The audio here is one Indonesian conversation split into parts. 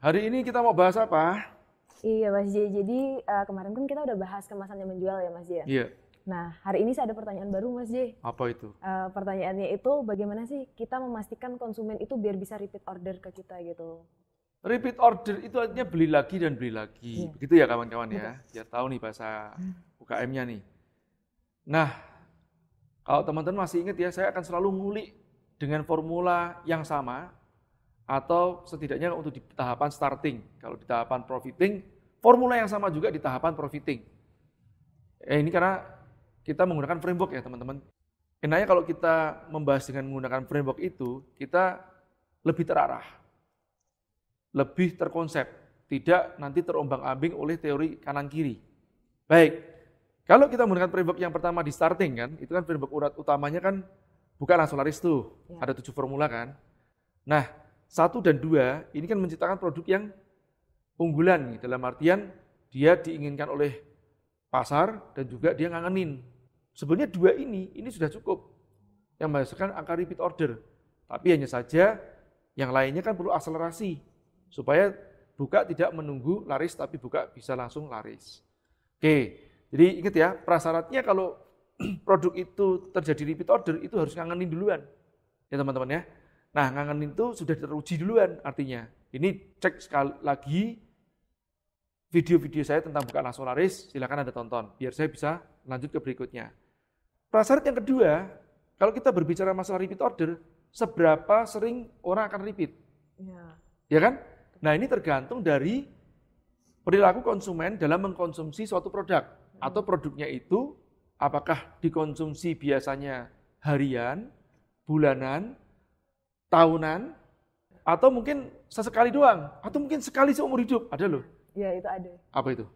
Hari ini kita mau bahas apa? Iya Mas J, jadi uh, kemarin kan kita udah bahas kemasan yang menjual ya Mas J. Ya? Iya. Nah, hari ini saya ada pertanyaan baru Mas J. Apa itu? Uh, pertanyaannya itu bagaimana sih kita memastikan konsumen itu biar bisa repeat order ke kita gitu? Repeat order itu artinya beli lagi dan beli lagi. Yeah. Begitu ya kawan-kawan ya, Ya tahu nih bahasa hmm. UKM-nya nih. Nah, kalau teman-teman masih ingat ya, saya akan selalu ngulik dengan formula yang sama atau setidaknya untuk di tahapan starting. Kalau di tahapan profiting, formula yang sama juga di tahapan profiting. Eh, ini karena kita menggunakan framework ya teman-teman. Enaknya kalau kita membahas dengan menggunakan framework itu, kita lebih terarah, lebih terkonsep, tidak nanti terombang-ambing oleh teori kanan-kiri. Baik, kalau kita menggunakan framework yang pertama di starting kan, itu kan framework urat utamanya kan bukan langsung laris tuh, ya. ada tujuh formula kan. Nah, satu dan dua ini kan menciptakan produk yang unggulan dalam artian dia diinginkan oleh pasar dan juga dia ngangenin. Sebenarnya dua ini ini sudah cukup yang menghasilkan angka repeat order. Tapi hanya saja yang lainnya kan perlu akselerasi supaya buka tidak menunggu laris tapi buka bisa langsung laris. Oke, jadi ingat ya prasyaratnya kalau produk itu terjadi repeat order itu harus ngangenin duluan. Ya teman-teman ya. Nah, ngangenin itu sudah teruji duluan artinya. Ini cek sekali lagi video-video saya tentang bukaan solaris, silakan Anda tonton biar saya bisa lanjut ke berikutnya. Prasyarat yang kedua, kalau kita berbicara masalah repeat order, seberapa sering orang akan repeat? Ya, ya kan? Nah, ini tergantung dari perilaku konsumen dalam mengkonsumsi suatu produk hmm. atau produknya itu apakah dikonsumsi biasanya harian, bulanan, tahunan atau mungkin sesekali doang atau mungkin sekali seumur hidup ada loh ya itu ada apa itu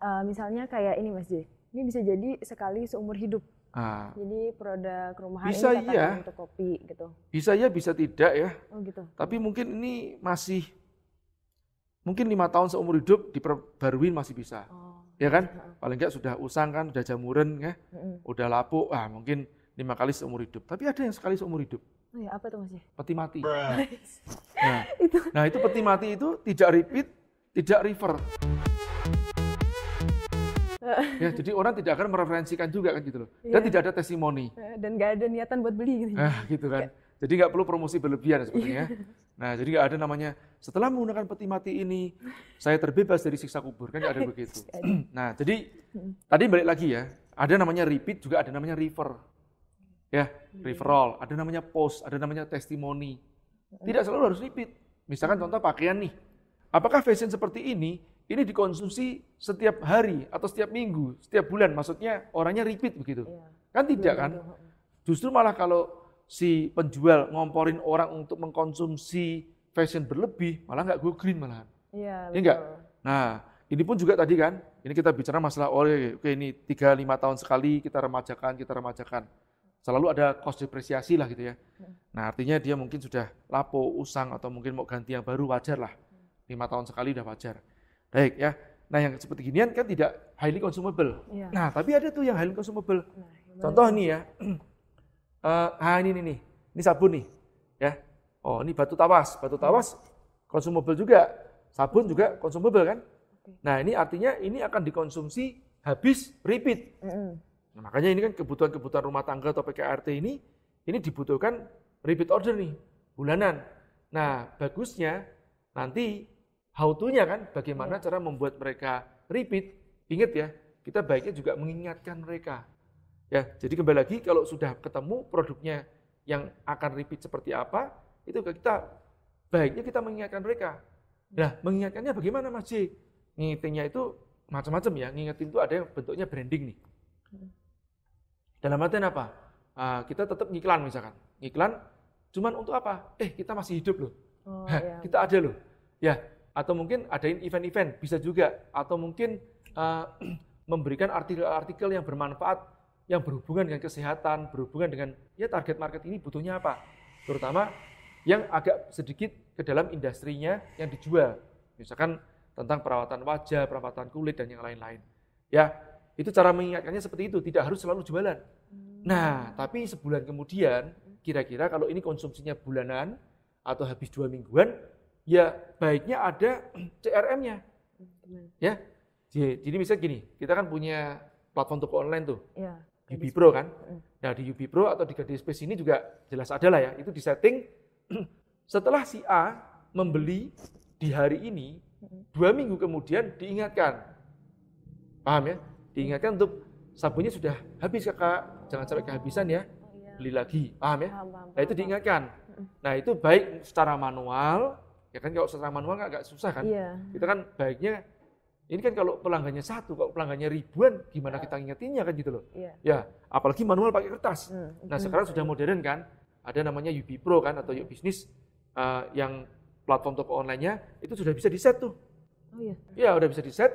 uh, misalnya kayak ini mas J ini bisa jadi sekali seumur hidup ah. jadi produk rumahan bisa ini iya. untuk kopi gitu bisa ya bisa tidak ya oh gitu tapi mungkin ini masih mungkin lima tahun seumur hidup diperbarui masih bisa oh. ya kan uh paling nggak sudah usang kan sudah jamuran ya uh-huh. udah lapuk ah mungkin lima kali seumur hidup tapi ada yang sekali seumur hidup Oh ya, apa itu masih ya? Peti mati. nah, nah itu. nah, itu peti mati itu tidak repeat, tidak refer. ya, jadi orang tidak akan mereferensikan juga kan gitu loh. Dan iya. tidak ada testimoni. Eh, dan nggak ada niatan buat beli gitu. Nah, gitu kan. Jadi nggak perlu promosi berlebihan ya, sebetulnya. Iya. Nah, jadi nggak ada namanya setelah menggunakan peti mati ini saya terbebas dari siksa kubur kan nggak ada begitu. nah, jadi hmm. tadi balik lagi ya, ada namanya repeat juga ada namanya refer ya iya. referral, ada namanya post, ada namanya testimoni. Iya. Tidak selalu harus repeat. Misalkan contoh pakaian nih. Apakah fashion seperti ini ini dikonsumsi setiap hari atau setiap minggu, setiap bulan? Maksudnya orangnya repeat begitu. Iya. Kan tidak kan? Justru malah kalau si penjual ngomporin orang untuk mengkonsumsi fashion berlebih, malah nggak go green malahan. Iya, enggak? Nah, ini pun juga tadi kan, ini kita bicara masalah, oleh, oke ini tiga lima tahun sekali kita remajakan, kita remajakan selalu ada kos depresiasi lah gitu ya. Hmm. Nah artinya dia mungkin sudah lapo, usang, atau mungkin mau ganti yang baru wajar lah. Hmm. Lima tahun sekali udah wajar. Baik ya. Nah yang seperti ginian kan tidak highly consumable. Ya. Nah tapi ada tuh yang highly consumable. Nah, Contoh nih ya, uh, ah ini nih, nih, ini sabun nih, ya. Oh ini batu tawas, batu hmm. tawas consumable juga, sabun juga consumable kan. Nah ini artinya ini akan dikonsumsi habis repeat. Mm -hmm. Nah, makanya ini kan kebutuhan-kebutuhan rumah tangga atau PKRT ini, ini dibutuhkan repeat order nih, bulanan. Nah, bagusnya nanti how to-nya kan bagaimana iya. cara membuat mereka repeat. Ingat ya, kita baiknya juga mengingatkan mereka. Ya, jadi kembali lagi kalau sudah ketemu produknya yang akan repeat seperti apa, itu kita baiknya kita mengingatkan mereka. Nah, mengingatkannya bagaimana Mas J? Ngingetinnya itu macam-macam ya. Ngingetin itu ada yang bentuknya branding nih. Dalam artian apa? Uh, kita tetap ngiklan misalkan. Ngiklan cuman untuk apa? Eh, kita masih hidup loh. Oh, iya. kita ada loh. Ya, atau mungkin adain event-event bisa juga atau mungkin uh, memberikan artikel-artikel yang bermanfaat yang berhubungan dengan kesehatan, berhubungan dengan ya target market ini butuhnya apa. Terutama yang agak sedikit ke dalam industrinya yang dijual. Misalkan tentang perawatan wajah, perawatan kulit dan yang lain-lain. Ya, itu cara mengingatkannya seperti itu, tidak harus selalu jualan. Hmm. Nah, tapi sebulan kemudian, kira-kira kalau ini konsumsinya bulanan atau habis dua mingguan, ya baiknya ada CRM-nya. Ya, jadi misalnya gini, kita kan punya platform toko online tuh, ya, UB Pro kan. Hmm. Nah di UB Pro atau di Gadis Space ini juga jelas ada lah ya, itu di setting setelah si A membeli di hari ini, hmm. dua minggu kemudian diingatkan. Paham ya? diingatkan untuk sabunnya sudah habis kakak, jangan sampai kehabisan ya, beli lagi, paham ya? Nah itu diingatkan. Nah itu baik secara manual, ya kan kalau secara manual nggak agak susah kan? Iya. Kita kan baiknya ini kan kalau pelanggannya satu, kalau pelanggannya ribuan, gimana kita ingetinnya kan gitu loh. Iya. Ya, apalagi manual pakai kertas. Hmm. Nah sekarang sudah modern kan, ada namanya UB Pro kan atau UB Business uh, yang platform toko onlinenya itu sudah bisa di set tuh. Oh iya. Ya udah bisa di set.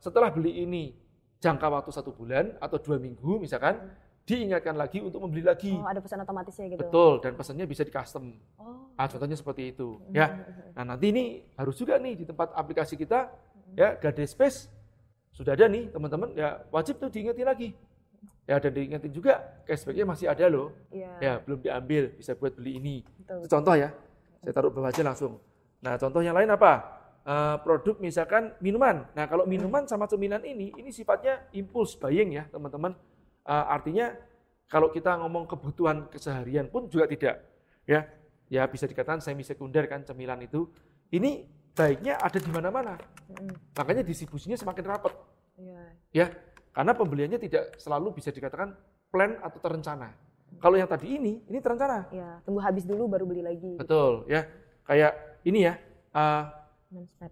Setelah beli ini, jangka waktu satu bulan atau dua minggu misalkan hmm. diingatkan lagi untuk membeli lagi. Oh, ada pesan otomatisnya gitu. Betul, dan pesannya bisa di custom. Oh. Ah, contohnya seperti itu, hmm. ya. Hmm, hmm, hmm. Nah, nanti ini harus juga nih di tempat aplikasi kita hmm. ya Gade Space sudah ada nih, teman-teman ya wajib tuh diingetin lagi. Ya, dan diingetin juga cashbacknya masih ada loh. Ya. ya, belum diambil, bisa buat beli ini. contoh ya. Saya taruh bawah aja langsung. Nah, contoh yang lain apa? Eh, produk misalkan minuman. Nah kalau minuman sama cemilan ini, ini sifatnya impuls buying ya teman-teman. Uh, artinya kalau kita ngomong kebutuhan keseharian pun juga tidak. Ya, ya bisa dikatakan semi sekunder kan cemilan itu. Ini baiknya ada di mana-mana. Makanya distribusinya semakin rapat. Iya. Ya, karena pembeliannya tidak selalu bisa dikatakan plan atau terencana. Kalau yang tadi ini, ini terencana. Ya, tunggu habis dulu baru beli lagi. Betul, ya. Kayak ini ya, uh, Menspet.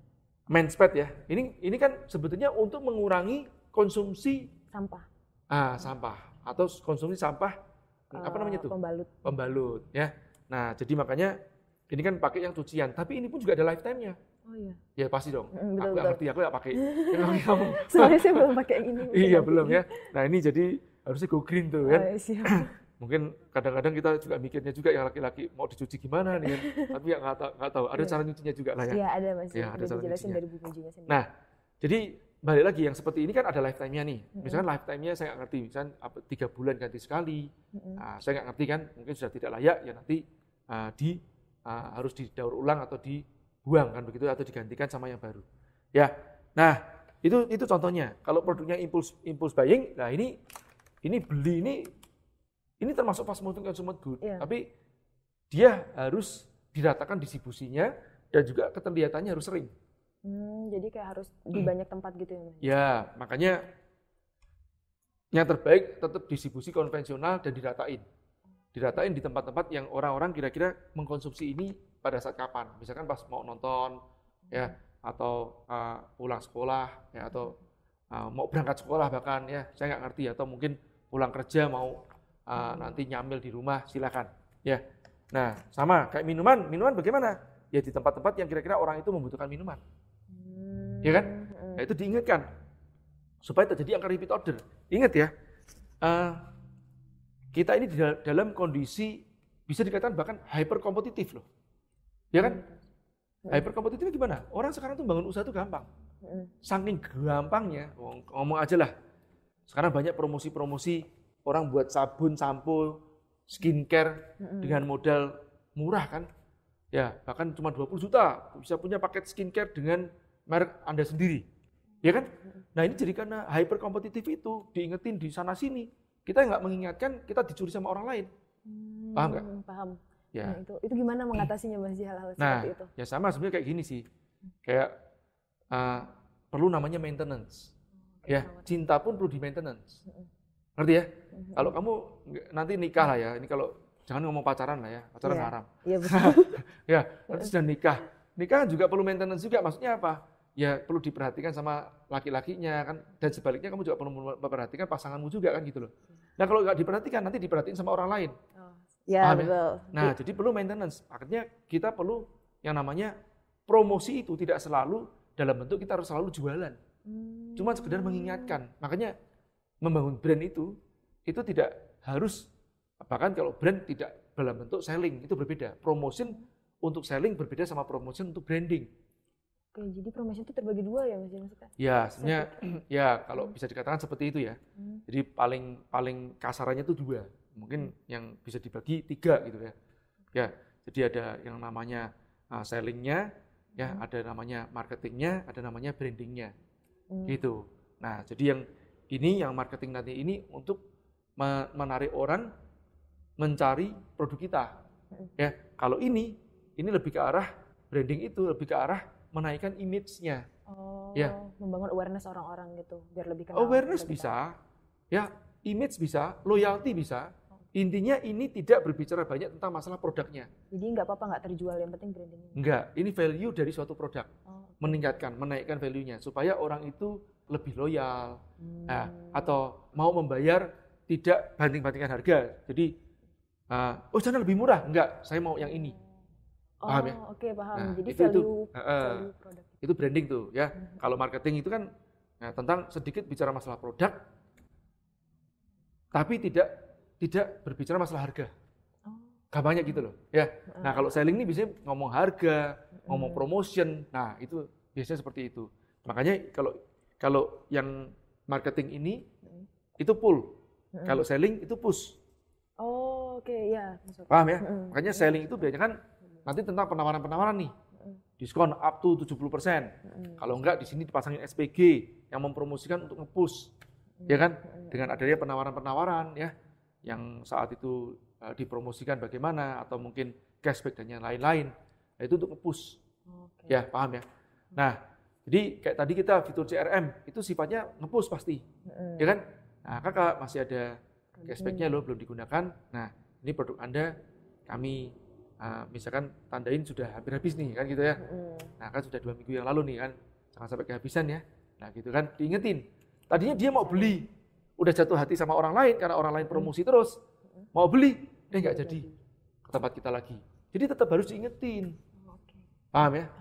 Menspet ya. Ini ini kan sebetulnya untuk mengurangi konsumsi sampah. Ah, sampah atau konsumsi sampah uh, apa namanya itu? Pembalut. Pembalut ya. Nah, jadi makanya ini kan pakai yang cucian, tapi ini pun juga ada lifetime-nya. Oh iya. Ya pasti dong. Mm, betul, aku nggak ngerti, aku nggak pakai. Soalnya saya belum pakai ini. iya belum ya. Nah ini jadi harusnya go green tuh kan. Oh, iya, mungkin kadang-kadang kita juga mikirnya juga yang laki-laki mau dicuci gimana nih kan? tapi ya nggak tahu, nggak tahu ada iya. cara nyucinya juga lah ya iya ada mas ya, ada cara nyucinya. dari buku sendiri nah jadi balik lagi yang seperti ini kan ada lifetime-nya nih misalkan lifetime-nya saya nggak ngerti misalkan tiga bulan ganti sekali mm nah, saya nggak ngerti kan mungkin sudah tidak layak ya nanti uh, di uh, harus didaur ulang atau dibuang kan begitu atau digantikan sama yang baru ya nah itu itu contohnya kalau produknya impuls impuls buying nah ini ini beli ini ini termasuk fast moving consumer good, yeah. tapi dia harus diratakan distribusinya dan juga keterlihatannya harus sering. Hmm, jadi kayak harus di hmm. banyak hmm. tempat gitu ya. Ya, makanya yang terbaik tetap distribusi konvensional dan diratain. Diratain di tempat-tempat yang orang-orang kira-kira mengkonsumsi ini pada saat kapan. Misalkan pas mau nonton hmm. ya atau uh, pulang sekolah ya atau uh, mau berangkat sekolah bahkan ya saya nggak ngerti atau mungkin pulang kerja mau uh, nanti nyamil di rumah silakan ya nah sama kayak minuman minuman bagaimana ya di tempat-tempat yang kira-kira orang itu membutuhkan minuman hmm. ya kan hmm. nah, itu diingatkan supaya terjadi angka repeat order ingat ya uh, kita ini di dalam kondisi bisa dikatakan bahkan hyper kompetitif loh ya kan hmm. hyper kompetitifnya gimana orang sekarang tuh bangun usaha tuh gampang hmm. saking gampangnya ngomong aja lah sekarang banyak promosi-promosi orang buat sabun, sampo, skincare mm dengan modal murah kan? Ya, bahkan cuma 20 juta bisa punya paket skincare dengan merek Anda sendiri. Ya kan? Nah, ini jadi karena hyper kompetitif itu diingetin di sana sini. Kita nggak mengingatkan, kita dicuri sama orang lain. Hmm, paham nggak? Paham. Ya. Nah, itu itu gimana mengatasinya Mas Jihal hal seperti nah, itu? Ya sama sebenarnya kayak gini sih. Hmm. Kayak uh, perlu namanya maintenance. Hmm, ya, cinta pun perlu di maintenance. Hmm. Ngerti ya? Mm-hmm. Kalau kamu nanti nikah lah ya, ini kalau jangan ngomong pacaran lah ya, pacaran yeah. haram. Iya yeah, betul. ya, nanti sudah nikah. Nikah juga perlu maintenance juga, maksudnya apa? Ya perlu diperhatikan sama laki-lakinya kan dan sebaliknya kamu juga perlu memperhatikan pasanganmu juga kan gitu loh. Nah kalau nggak diperhatikan nanti diperhatiin sama orang lain. Oh. Iya, ya, Paham betul. Ya? Nah, jadi perlu maintenance. Akhirnya kita perlu yang namanya promosi itu tidak selalu dalam bentuk kita harus selalu jualan. Hmm. Cuma sekedar mengingatkan. Makanya membangun brand itu itu tidak harus bahkan kalau brand tidak dalam bentuk selling itu berbeda. Promotion untuk selling berbeda sama promotion untuk branding. Oke, jadi promotion itu terbagi dua ya Mas maksudnya? Ya, sebenarnya ya kalau hmm. bisa dikatakan seperti itu ya. Hmm. Jadi paling paling kasarannya itu dua. Mungkin hmm. yang bisa dibagi tiga gitu ya. Ya, jadi ada yang namanya uh, sellingnya, ya hmm. ada namanya marketingnya, ada namanya brandingnya. Hmm. Gitu. Nah, jadi yang ini yang marketing nanti ini untuk menarik orang mencari produk kita. Hmm. Ya, kalau ini ini lebih ke arah branding itu lebih ke arah menaikkan image-nya. Oh, ya. membangun awareness orang-orang gitu biar lebih kenal. Awareness kita. bisa. Gitu. Ya, image bisa, loyalty bisa. Hmm. Intinya ini tidak berbicara banyak tentang masalah produknya. Jadi nggak apa-apa nggak terjual, yang penting brandingnya. Nggak, ini value dari suatu produk. Oh, Meningkatkan, menaikkan value-nya supaya orang itu lebih loyal hmm. nah, atau mau membayar tidak banding-bandingkan harga jadi uh, oh sana lebih murah enggak saya mau yang ini oh, paham ya oke okay, paham nah, jadi itu, value, itu, uh, value itu branding tuh ya hmm. kalau marketing itu kan nah, tentang sedikit bicara masalah produk tapi tidak tidak berbicara masalah harga oh. gampangnya gitu loh ya mm-hmm. nah kalau selling ini bisa ngomong harga ngomong mm-hmm. promotion nah itu biasanya seperti itu makanya kalau kalau yang marketing ini hmm. itu pull. Hmm. Kalau selling itu push. Oh, oke okay. ya. Maksudnya. Paham ya? Hmm, Makanya selling itu biasanya kan nanti tentang penawaran-penawaran nih. Diskon up to 70%. Hmm. Kalau enggak di sini dipasangin SPG yang mempromosikan untuk nge-push. Hmm. Ya kan? Dengan adanya penawaran-penawaran ya yang saat itu uh, dipromosikan bagaimana atau mungkin cashback dan yang lain-lain. Nah, itu untuk nge-push. Okay. Ya, paham ya? Nah, jadi kayak tadi kita fitur CRM itu sifatnya ngepush pasti, mm. ya kan? Nah kakak masih ada cashbacknya loh belum digunakan. Nah ini produk anda kami uh, misalkan tandain sudah hampir habis nih kan gitu ya. Mm. Nah kan sudah dua minggu yang lalu nih kan, jangan sampai kehabisan ya. Nah gitu kan diingetin. Tadinya dia mau beli, udah jatuh hati sama orang lain karena orang lain promosi mm. terus, mau beli eh nggak jadi ke tempat kita lagi. Jadi tetap harus diingetin. Paham ya?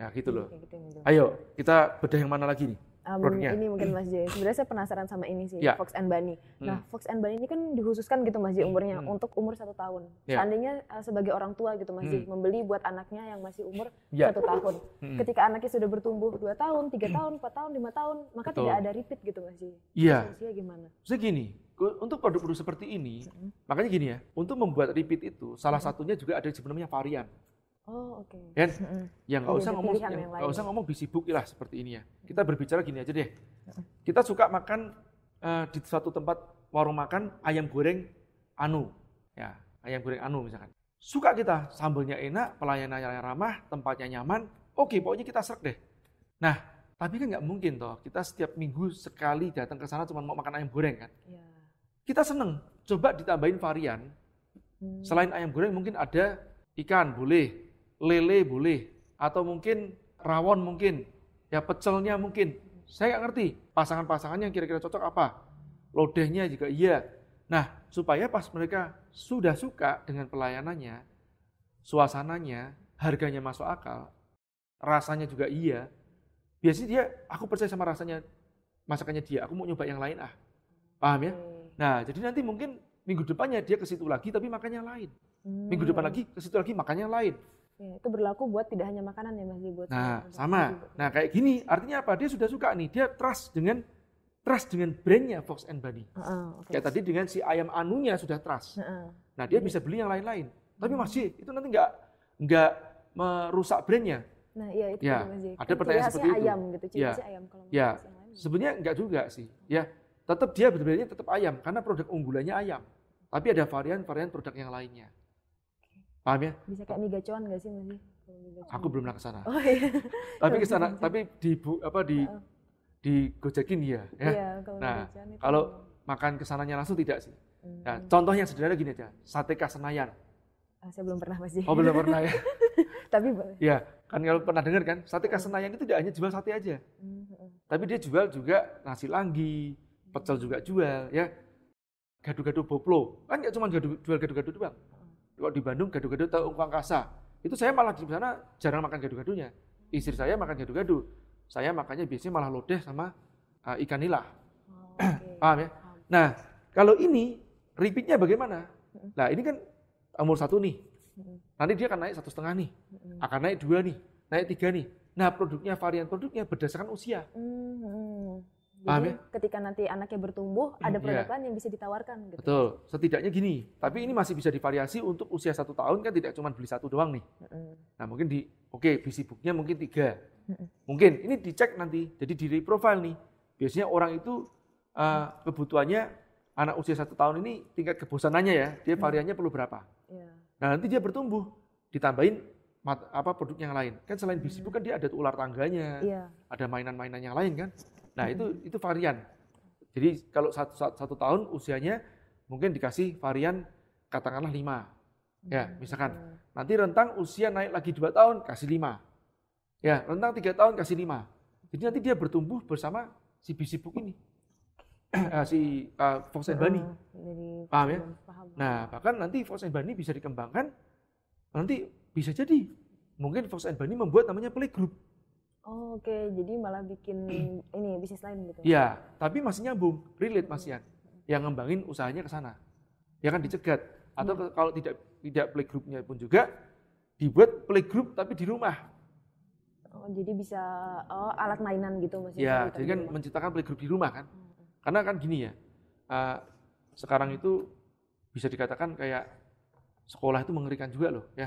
Ya gitu loh. Gitu, gitu, Ayo kita bedah yang mana lagi nih? Um, produknya. Ini mungkin Mas Jay. Sebenarnya saya penasaran sama ini sih, ya. Fox and Bunny. Nah, hmm. Fox and Bunny ini kan dikhususkan gitu Mas Jay hmm, umurnya hmm. untuk umur satu tahun. Ya. Seandainya uh, sebagai orang tua gitu Mas hmm. membeli buat anaknya yang masih umur ya. satu tahun. Hmm. Ketika anaknya sudah bertumbuh dua tahun, tiga hmm. tahun, empat tahun, lima tahun, maka Betul. tidak ada repeat gitu Mas Jay. Iya. Yeah. gimana? Segini, untuk produk-produk seperti ini, makanya gini ya, untuk membuat repeat itu, salah satunya juga ada yang namanya varian. Oh, oke. Okay. Kan? Ya nggak usah ngomong nggak usah ngomong bisibuk lah seperti ini ya. Kita berbicara gini aja deh. Kita suka makan uh, di suatu tempat warung makan ayam goreng anu. Ya, ayam goreng anu misalkan. Suka kita, sambelnya enak, pelayanannya ramah, tempatnya nyaman. Oke, okay, pokoknya kita serak deh. Nah, tapi kan nggak mungkin toh kita setiap minggu sekali datang ke sana cuma mau makan ayam goreng kan. Ya. Kita seneng. Coba ditambahin varian. Hmm. Selain ayam goreng mungkin ada ikan boleh, lele boleh, atau mungkin rawon mungkin, ya pecelnya mungkin. Saya nggak ngerti pasangan-pasangannya yang kira-kira cocok apa. Lodehnya juga iya. Nah, supaya pas mereka sudah suka dengan pelayanannya, suasananya, harganya masuk akal, rasanya juga iya. Biasanya dia, aku percaya sama rasanya masakannya dia, aku mau nyoba yang lain ah. Paham ya? Hmm. Nah, jadi nanti mungkin minggu depannya dia ke situ lagi tapi makannya lain. Minggu hmm. depan lagi ke situ lagi makannya lain. Ya, itu berlaku buat tidak hanya makanan ya Mas Ibu. Nah, sama. Nah, kayak gini artinya apa? Dia sudah suka nih, dia trust dengan trust dengan brandnya Fox and Bunny. Uh, okay. Kayak tadi dengan si ayam anunya sudah trust. Uh, nah, dia bisa beli yang lain-lain. Tapi hmm. masih itu nanti nggak nggak merusak brandnya. Nah, iya itu ya, masih. Iya. Ada pertanyaan seperti itu. ayam gitu, ya. Ya. Sebenarnya enggak juga sih. Ya, tetap dia berbedanya tetap ayam karena produk unggulannya ayam. Tapi ada varian-varian produk yang lainnya. Paham ya? Bisa kayak mie gacuan nggak sih masih? Aku belum pernah ke sana. Oh, iya. tapi ke sana, tapi di bu, apa di di Gojekin ya, ya. Iya, kalau nah, kalau makan kesananya langsung tidak sih. Nah, hmm. Nah, yang sederhana gini aja, sate khas Senayan. Ah, saya belum pernah masih. Oh, belum pernah ya. tapi Ya kan kalau pernah dengar kan, sate khas hmm. Senayan itu tidak hanya jual sate aja. Hmm, hmm. Tapi dia jual juga nasi langgi, pecel juga jual ya. Gado-gado boplo. Kan nggak cuma jual gado-gado doang. Kalau di Bandung gaduh-gaduh tahu ungku angkasa. Itu saya malah di sana jarang makan gaduh-gaduhnya. Istri saya makan gaduh-gaduh. Saya makannya biasanya malah lodeh sama uh, ikan nila. Oh, okay. Paham ya? Nah, kalau ini repeatnya bagaimana? Nah, ini kan umur satu nih. Nanti dia akan naik satu setengah nih. Akan naik dua nih. Naik tiga nih. Nah, produknya, varian produknya berdasarkan usia. Mm-hmm ya? ketika nanti anaknya bertumbuh, hmm, ada iya. produk yeah. lain yang bisa ditawarkan. Gitu. Betul. Setidaknya gini, tapi ini masih bisa divariasi untuk usia satu tahun kan tidak cuma beli satu doang nih. Mm Nah mungkin di, oke okay, busy booknya mungkin tiga. Mm Mungkin, ini dicek nanti. Jadi di profile nih, biasanya orang itu uh, kebutuhannya anak usia satu tahun ini tingkat kebosanannya ya, dia variannya perlu berapa. Yeah. Nah nanti dia bertumbuh, ditambahin apa produk yang lain. Kan selain busy book kan dia ada ular tangganya, yeah. ada mainan-mainan yang lain kan. Nah itu itu varian. Jadi kalau satu, satu tahun usianya mungkin dikasih varian katakanlah lima, ya misalkan. Nanti rentang usia naik lagi dua tahun kasih lima, ya rentang tiga tahun kasih lima. Jadi nanti dia bertumbuh bersama si bisipuk ini, ah, si uh, Fox and Bunny. Oh, paham ya? Nah bahkan nanti Fox and Bunny bisa dikembangkan, nanti bisa jadi mungkin Fox and Bunny membuat namanya playgroup. Oh, Oke, okay. jadi malah bikin ini bisnis lain gitu. Ya, tapi masih nyambung, relate masih ya. Yang ngembangin usahanya ke sana. Ya kan dicegat atau hmm. kalau tidak tidak playgroupnya pun juga dibuat playgroup tapi di rumah. Oh, jadi bisa oh, alat mainan gitu masih? Ya, jadi kan menciptakan playgroup di rumah kan. Hmm. Karena kan gini ya. Uh, sekarang itu bisa dikatakan kayak sekolah itu mengerikan juga loh ya. Ya,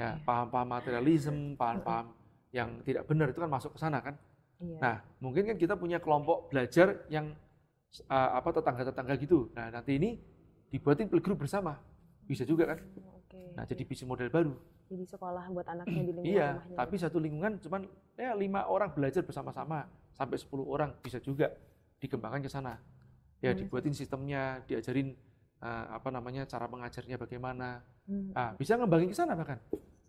iya. paham-paham materialisme, hmm. paham-paham yang tidak benar itu kan masuk ke sana kan. Iya. Nah, mungkin kan kita punya kelompok belajar yang uh, apa tetangga-tetangga gitu. Nah, nanti ini dibuatin playgroup bersama. Bisa juga kan. Okay. Nah, jadi bisnis model baru. Jadi sekolah buat anaknya di lingkungan Iya, rumahnya. tapi satu lingkungan cuman ya lima orang belajar bersama-sama sampai sepuluh orang bisa juga dikembangkan ke sana. Ya, hmm. dibuatin sistemnya, diajarin uh, apa namanya cara mengajarnya bagaimana. Hmm. Nah, bisa ngembangin ke sana bahkan.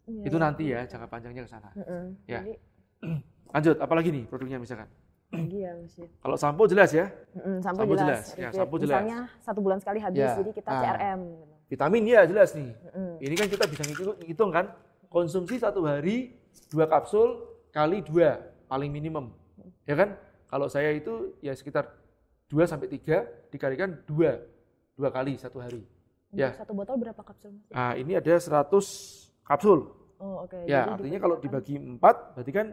Yeah. Itu iya, nanti iya. ya jangka panjangnya ke sana. Uh-uh. Ya. Jadi, Lanjut, apalagi nih produknya misalkan? Iya, Kalau sampo jelas ya? mm sampo, sampo jelas. jelas. Ya, sampo jelas. Misalnya satu bulan sekali habis, ya. jadi kita ah. CRM. Gitu. Vitamin ya jelas nih. mm Ini kan kita bisa ngitung kan, konsumsi satu hari dua kapsul kali dua paling minimum, ya kan? Kalau saya itu ya sekitar dua sampai tiga dikalikan dua dua kali satu hari. ya. Satu botol berapa kapsul? ah ini ada seratus kapsul. Oh, okay. Ya, Jadi artinya kalau dibagi empat berarti kan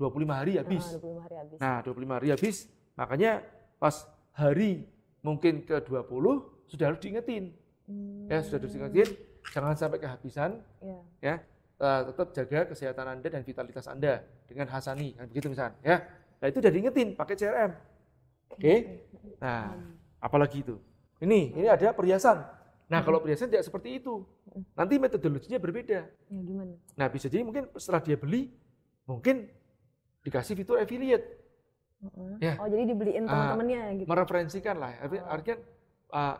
25 hari ah, habis. Ah, 25 hari habis. Nah, 25 hari habis, makanya pas hari mungkin ke 20 sudah harus diingetin. Hmm. Ya, sudah harus diingetin, jangan sampai kehabisan. Yeah. Ya. Uh, tetap jaga kesehatan Anda dan vitalitas Anda dengan hasani, kan begitu misalnya, ya. Nah, itu sudah diingetin pakai CRM. Oke. okay. Nah, hmm. apalagi itu. Ini, ini ada perhiasan. Nah, kalau perhiasan tidak seperti itu. Nanti metodologinya berbeda. Ya, gimana? Nah, bisa jadi mungkin setelah dia beli, mungkin dikasih fitur affiliate. uh Ya. Oh, jadi dibeliin ah, teman-temannya gitu. Mereferensikan lah. Oh. Artinya uh,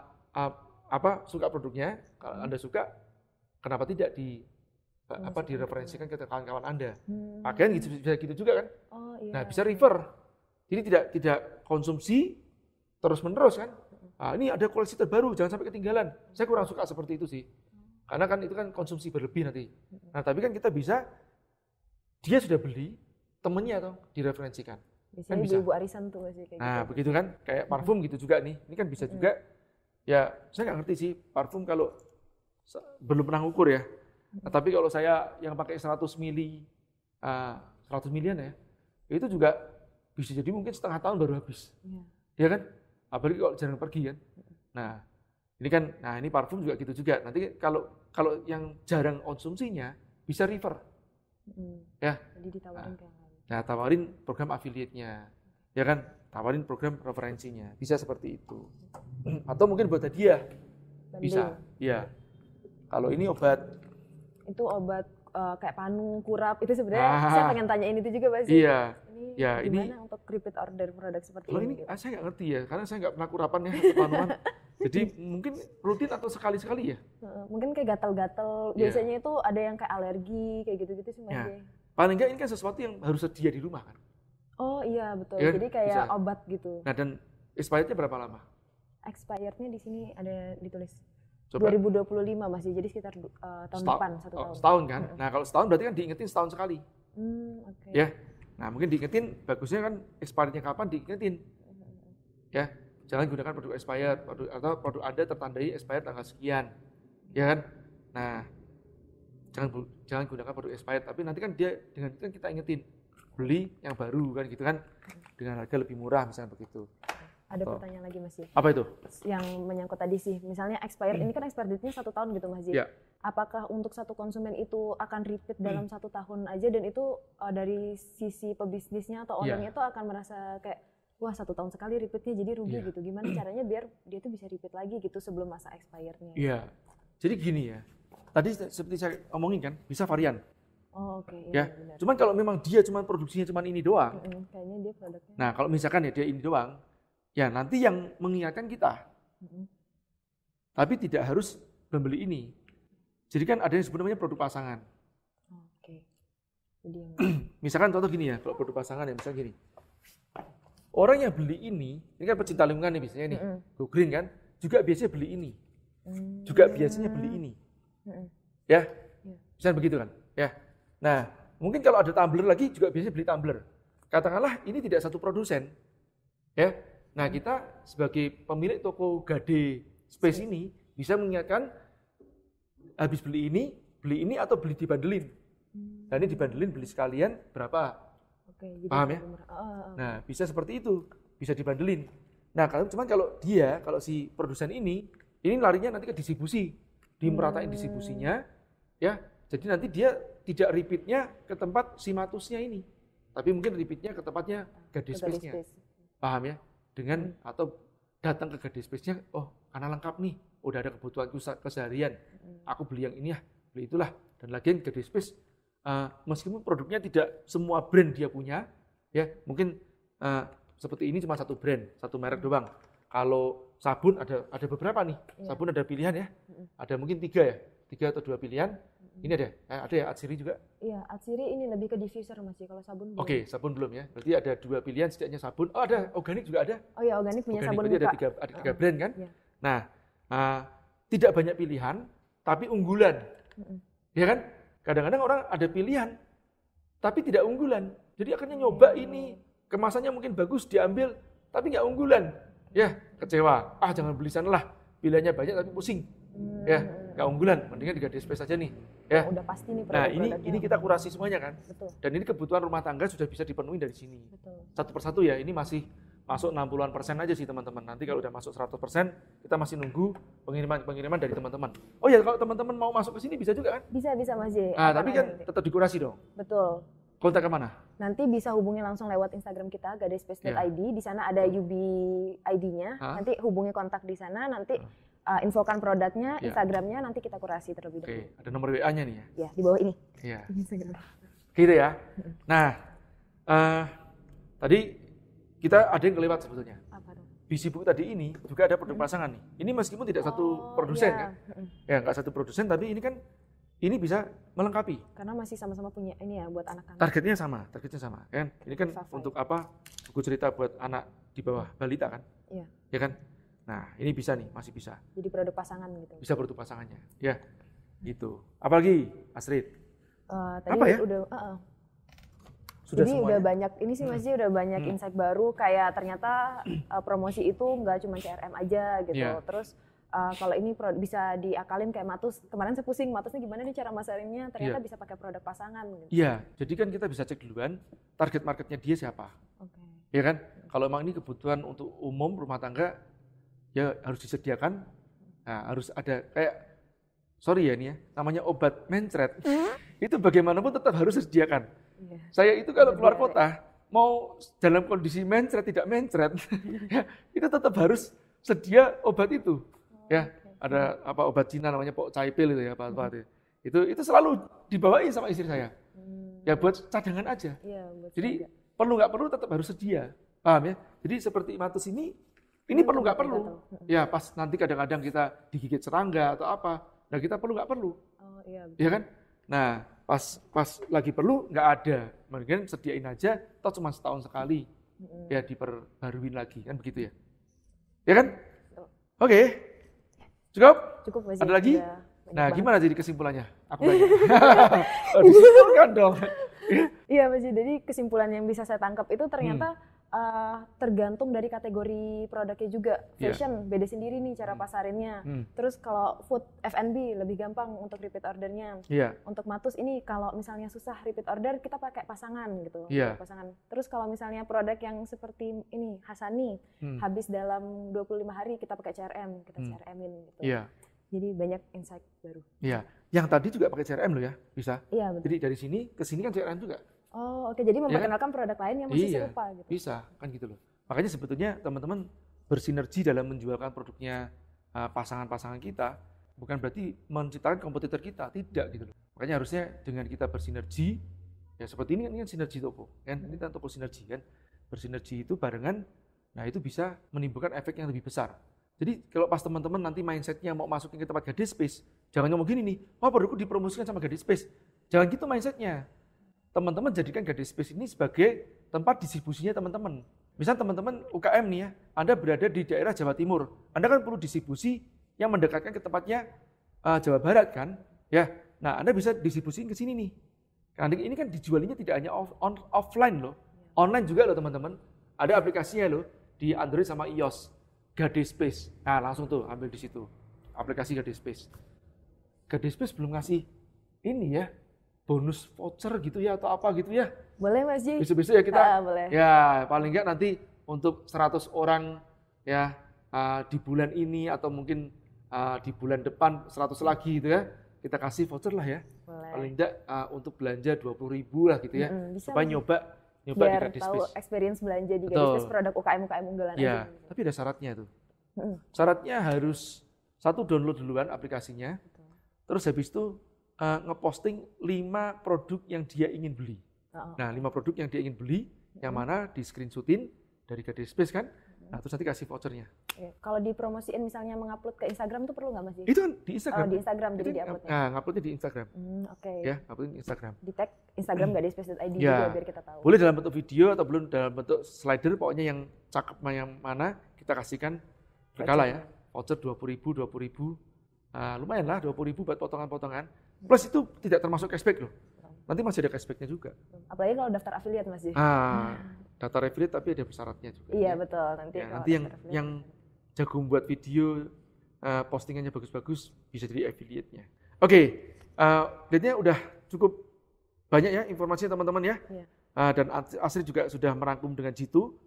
apa suka produknya, kalau Anda suka, kenapa tidak di eh, apa gitu. direferensikan ke kawan-kawan Anda. Hmm. gitu, bisa gitu juga kan? Oh, iya. Nah, bisa refer. Jadi tidak tidak konsumsi terus-menerus kan? ah, ini ada koleksi terbaru, jangan sampai ketinggalan. Saya kurang suka seperti itu sih. Karena kan itu kan konsumsi berlebih nanti. Nah, tapi kan kita bisa, dia sudah beli, temennya atau direferensikan. Biasanya kan bisa. ibu arisan tuh sih kayak Nah, gitu. begitu kan. Kayak hmm. parfum gitu juga nih. Ini kan bisa hmm. juga, ya saya nggak ngerti sih, parfum kalau belum pernah ukur ya. Nah, tapi kalau saya yang pakai 100 mili, uh, ah, 100 milian ya, itu juga bisa jadi mungkin setengah tahun baru habis. Iya ya kan? Apalagi kalau jarang pergi kan. Nah, ini kan nah ini parfum juga gitu juga. Nanti kalau kalau yang jarang konsumsinya bisa refer, Hmm. Ya. Jadi ditawarin nah, Nah, tawarin program affiliate-nya. Ya kan? Tawarin program referensinya. Bisa seperti itu. Atau mungkin buat hadiah. Bisa. Iya. Kalau ini obat itu obat uh, kayak panu, kurap itu sebenarnya ah, saya pengen tanya ini itu juga pasti. Iya ya ini untuk repeat order produk seperti ini, ini gitu? Ah, saya nggak ngerti ya karena saya nggak pernah kurapan ya teman-teman jadi mungkin rutin atau sekali sekali ya mungkin kayak gatal-gatal iya. biasanya yeah. itu ada yang kayak alergi kayak gitu-gitu sih ya. paling nggak ini kan sesuatu yang harus sedia di rumah kan oh iya betul ya, kan? jadi kayak bisa. obat gitu nah dan expirednya berapa lama expirednya di sini ada ditulis Coba. 2025 masih jadi sekitar uh, tahun Setau, depan satu oh, tahun. Setahun kan. Nah kalau setahun berarti kan diingetin setahun sekali. Hmm, okay. Ya Nah mungkin diingetin, bagusnya kan expirednya kapan diingetin. Ya, jangan gunakan produk expired produk, atau produk Anda tertandai expired tanggal sekian. Ya kan? Nah, jangan jangan gunakan produk expired tapi nanti kan dia dengan itu kan kita ingetin beli yang baru kan gitu kan dengan harga lebih murah misalnya begitu ada oh. pertanyaan lagi Mas Ji. Apa itu? Yang menyangkut tadi sih, misalnya expired, hmm. ini kan expired nya satu tahun gitu Mas Ji. Ya apakah untuk satu konsumen itu akan repeat hmm. dalam satu tahun aja dan itu uh, dari sisi pebisnisnya atau orangnya yeah. itu akan merasa kayak wah satu tahun sekali repeatnya jadi rugi yeah. gitu gimana hmm. caranya biar dia itu bisa repeat lagi gitu sebelum masa expirednya iya yeah. jadi gini ya tadi seperti saya omongin kan bisa varian Oh, Oke. Okay, iya, ya ya. yeah, Cuman kalau memang dia cuman produksinya cuman ini doang. Mm -hmm. Kayaknya dia produknya. Nah, kalau misalkan ya dia ini doang, ya nanti yang mengingatkan kita. Mm -hmm. Tapi tidak harus membeli ini. Jadi kan ada yang sebenarnya produk pasangan. Oke. Jadi yang... misalkan contoh gini ya, kalau produk pasangan ya misalnya gini. Orang yang beli ini, ini kan pecinta lingkungan nih biasanya nih, mm -hmm. green kan, juga biasanya beli ini. Mm -hmm. Juga biasanya beli ini. Ya? ya. bisa begitu kan. Ya. Nah, mungkin kalau ada tumbler lagi juga biasanya beli tumbler. Katakanlah ini tidak satu produsen. Ya. Nah, kita sebagai pemilik toko Gade Space iya. ini bisa mengingatkan habis beli ini, beli ini atau beli dibandelin. Hmm. Nah, ini dibandelin beli sekalian berapa? Oke, jadi Paham ya? Oh, oh, oh. Nah, bisa seperti itu, bisa dibandelin. Nah, kalau cuman kalau dia, kalau si produsen ini, ini larinya nanti ke distribusi, dimeratain hmm. distribusinya, ya. Jadi nanti dia tidak repeatnya ke tempat si matusnya ini, tapi mungkin repeatnya ke tempatnya gadis space-nya. Paham ya? Dengan hmm. atau datang ke gadis space-nya, oh karena lengkap nih, udah ada kebutuhan keseharian. Aku beli yang ini ya, beli itulah. Dan lagi yang gede space, uh, meskipun produknya tidak semua brand dia punya, ya mungkin uh, seperti ini cuma satu brand, satu merek mm. doang. Kalau sabun ada ada beberapa nih, iya. sabun ada pilihan ya, ada mungkin tiga ya, tiga atau dua pilihan. Ini ada, eh, ada ya Atsiri juga? Iya, Atsiri ini lebih ke diffuser masih kalau sabun belum. Oke, okay, sabun belum ya. Berarti ada dua pilihan setidaknya sabun. Oh ada, organik juga ada. Oh ya organik punya organik, sabun berarti buka. ada tiga, ada tiga brand kan? Iya. Nah, uh, tidak banyak pilihan, tapi unggulan. Ya kan? Kadang-kadang orang ada pilihan, tapi tidak unggulan. Jadi akhirnya nyoba ini, kemasannya mungkin bagus, diambil, tapi nggak unggulan. Ya, kecewa. Ah, jangan beli sana lah. Pilihannya banyak tapi pusing. Ya, nggak unggulan. Mendingan di Gadis Space aja nih. Ya. Udah pasti nih Nah, ini ini kita kurasi semuanya kan. Betul. Dan ini kebutuhan rumah tangga sudah bisa dipenuhi dari sini. Betul. Satu persatu ya. Ini masih masuk 60-an persen aja sih teman-teman. Nanti kalau udah masuk 100 persen, kita masih nunggu pengiriman-pengiriman dari teman-teman. Oh ya, kalau teman-teman mau masuk ke sini bisa juga kan? Bisa, bisa Mas J. Ah, tapi kan nanti. tetap dikurasi dong. Betul. Kontak ke mana? Nanti bisa hubungi langsung lewat Instagram kita, Gadai yeah. ID. Di sana ada UB ID-nya. Nanti hubungi kontak di sana, nanti uh, infokan produknya, yeah. Instagramnya, nanti kita kurasi terlebih dahulu. Oke, okay. ada nomor WA-nya nih ya? Iya, di bawah ini. Iya. Yeah. gitu ya. Hmm. Nah, uh, tadi kita ada yang kelewat sebetulnya. Apa Bisi buku tadi ini juga ada produk hmm. pasangan nih. Ini meskipun tidak oh, satu produsen ya. kan. Hmm. Ya, nggak satu produsen tapi ini kan ini bisa melengkapi. Karena masih sama-sama punya ini ya buat anak-anak. Targetnya sama, targetnya sama ya kan. Ini kan untuk apa? Buku cerita buat anak di bawah balita kan? Iya. Ya kan? Nah, ini bisa nih, masih bisa. Jadi produk pasangan gitu. Bisa produk pasangannya. Ya. Gitu. Apalagi Astrid? Uh, tadi apa ya? Udah, uh -uh. Sudah Jadi udah banyak ini sih masih hmm. udah banyak hmm. insight baru kayak ternyata uh, promosi itu nggak cuma CRM aja gitu. Yeah. Terus uh, kalau ini pro, bisa diakalin kayak Matus. Kemarin saya pusing Matusnya gimana nih cara masarinnya? Ternyata yeah. bisa pakai produk pasangan gitu. Iya, yeah. jadi kan kita bisa cek duluan target marketnya dia siapa. Okay. Ya kan? Kalau emang ini kebutuhan untuk umum rumah tangga ya harus disediakan. Nah, harus ada kayak sorry ya nih ya, namanya obat mencret, hmm? itu bagaimanapun tetap harus disediakan. Iya. Saya itu kalau keluar kota, mau dalam kondisi mencret tidak mencret, ya, itu tetap harus sedia obat itu. Oh, ya, ada apa obat Cina namanya pok cai pil itu ya, Pak hmm. Itu. itu itu selalu dibawain sama istri saya. Hmm. Ya buat cadangan aja. Ya, buat Jadi saja. perlu nggak perlu tetap harus sedia. Paham ya? Jadi seperti imatus ini ini ya, perlu nggak perlu. Tahu. Hmm. Ya pas nanti kadang-kadang kita digigit serangga atau apa, nah kita perlu nggak perlu. Oh, iya. Ya kan? Nah, pas pas lagi perlu nggak ada mungkin sediain aja atau cuma setahun sekali mm ya diperbarui lagi kan begitu ya ya kan oke okay. cukup cukup ada lagi iya. nah gimana jadi kesimpulannya aku banyak disimpulkan dong iya masih jadi kesimpulan yang bisa saya tangkap itu ternyata hmm uh, tergantung dari kategori produknya juga. Iya. Fashion yeah. beda sendiri nih cara hmm. pasarinnya. Hmm. Terus kalau food F&B lebih gampang untuk repeat ordernya. Yeah. Untuk matus ini kalau misalnya susah repeat order kita pakai pasangan gitu. Yeah. Pasangan. Terus kalau misalnya produk yang seperti ini Hasani hmm. habis dalam 25 hari kita pakai CRM, kita hmm. CRM-in gitu. Yeah. Jadi banyak insight baru. Iya. Yang tadi juga pakai CRM loh ya, bisa. Iya, Jadi dari sini ke sini kan CRM juga. Oh, oke. Jadi memperkenalkan ya kan? produk lain yang masih iya, serupa gitu. Bisa, kan gitu loh. Makanya sebetulnya teman-teman bersinergi dalam menjualkan produknya eh, pasangan-pasangan kita bukan berarti menciptakan kompetitor kita, tidak gitu loh. Makanya harusnya dengan kita bersinergi ya seperti ini kan ini kan sinergi toko kan ini kan toko sinergi kan bersinergi itu barengan nah itu bisa menimbulkan efek yang lebih besar jadi kalau pas teman-teman nanti mindsetnya mau masukin ke tempat gadis space jangan ngomong gini nih wah oh, produkku dipromosikan sama gadis space jangan gitu mindsetnya teman-teman jadikan Gadis Space ini sebagai tempat distribusinya teman-teman. Misal teman-teman UKM nih ya, Anda berada di daerah Jawa Timur, Anda kan perlu distribusi yang mendekatkan ke tempatnya uh, Jawa Barat kan, ya. Nah Anda bisa distribusiin ke sini nih. Karena ini kan dijualnya tidak hanya off, on, offline loh, online juga loh teman-teman. Ada aplikasinya loh di Android sama iOS, Gadis Space. Nah langsung tuh ambil di situ aplikasi Gadis Space. Gadis Space belum ngasih ini ya bonus voucher gitu ya atau apa gitu ya. Boleh Mas Ji. bisa bisa ya kita. Ah, boleh. Ya, paling enggak nanti untuk 100 orang ya uh, di bulan ini atau mungkin uh, di bulan depan 100 lagi gitu ya. Kita kasih voucher lah ya. Boleh. Paling enggak uh, ah, untuk belanja 20 ribu lah gitu ya. -hmm, bisa supaya nyoba nyoba Biar di tahu experience belanja di Gadis produk UKM UKM unggulan ya, aja. Tapi ada syaratnya tuh. Mm. Syaratnya harus satu download duluan aplikasinya. Terus habis itu uh, ngeposting lima produk yang dia ingin beli. Oh. Nah, lima produk yang dia ingin beli, hmm. yang mana di screenshotin dari gadis Space kan, nah, terus nanti kasih vouchernya. Ya, kalau dipromosiin misalnya mengupload ke Instagram tuh perlu nggak mas? Itu kan di Instagram. Oh, di Instagram jadi di uploadnya. Nah, nguploadnya di Instagram. Hmm, Oke. Okay. Ya, nguploadin di Instagram. Di tag Instagram hmm. gadgetspace.id ya. juga biar kita tahu. Boleh dalam bentuk video atau belum dalam bentuk slider, pokoknya yang cakep yang mana kita kasihkan berkala ya. Voucher dua puluh ribu, dua puluh ribu, uh, lumayan lah 20 ribu buat potongan-potongan. Hmm. Plus itu tidak termasuk cashback loh. Nanti masih ada cashbacknya juga. Apalagi kalau daftar afiliat masih? Ya. Ah, daftar affiliate tapi ada persyaratnya juga. Iya ya. betul nanti. Ya, nanti yang affiliate. yang jago membuat video uh, postingannya bagus-bagus bisa jadi affiliate-nya. Oke, okay, eh, uh, udah cukup banyak ya informasinya teman-teman ya. ya. Uh, dan Asri juga sudah merangkum dengan jitu.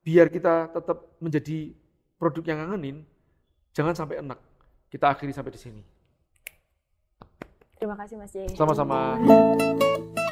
Biar kita tetap menjadi produk yang ngangenin, jangan sampai enak. Kita akhiri sampai di sini. Terima kasih Mas Jay. Sama-sama.